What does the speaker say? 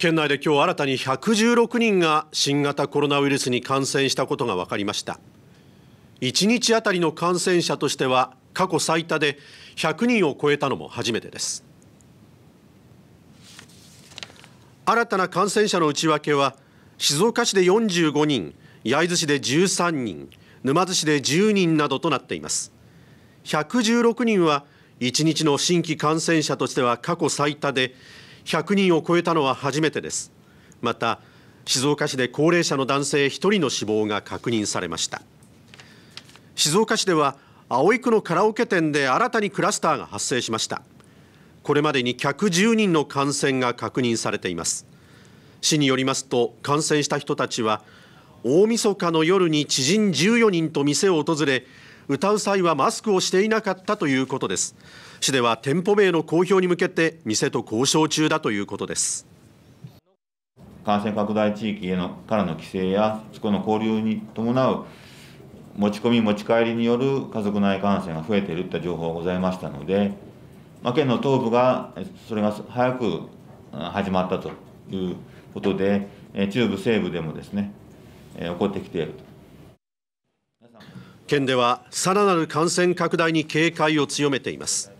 県内で今日新たに116人が新型コロナウイルスに感染したことが分かりました1日あたりの感染者としては過去最多で100人を超えたのも初めてです新たな感染者の内訳は静岡市で45人焼津市で13人沼津市で10人などとなっています116人は1日の新規感染者としては過去最多で100人を超えたのは初めてですまた静岡市で高齢者の男性1人の死亡が確認されました静岡市では葵区のカラオケ店で新たにクラスターが発生しましたこれまでに110人の感染が確認されています市によりますと感染した人たちは大晦日の夜に知人14人と店を訪れ歌う際はマスクをしていなかったということです市では店舗名の公表に向けて店と交渉中だということです感染拡大地域へのからの規制やそこの交流に伴う持ち込み持ち帰りによる家族内感染が増えているといった情報がございましたので、まあ、県の東部がそれが早く始まったということで中部西部でもですね起こってきていると県ではさらなる感染拡大に警戒を強めています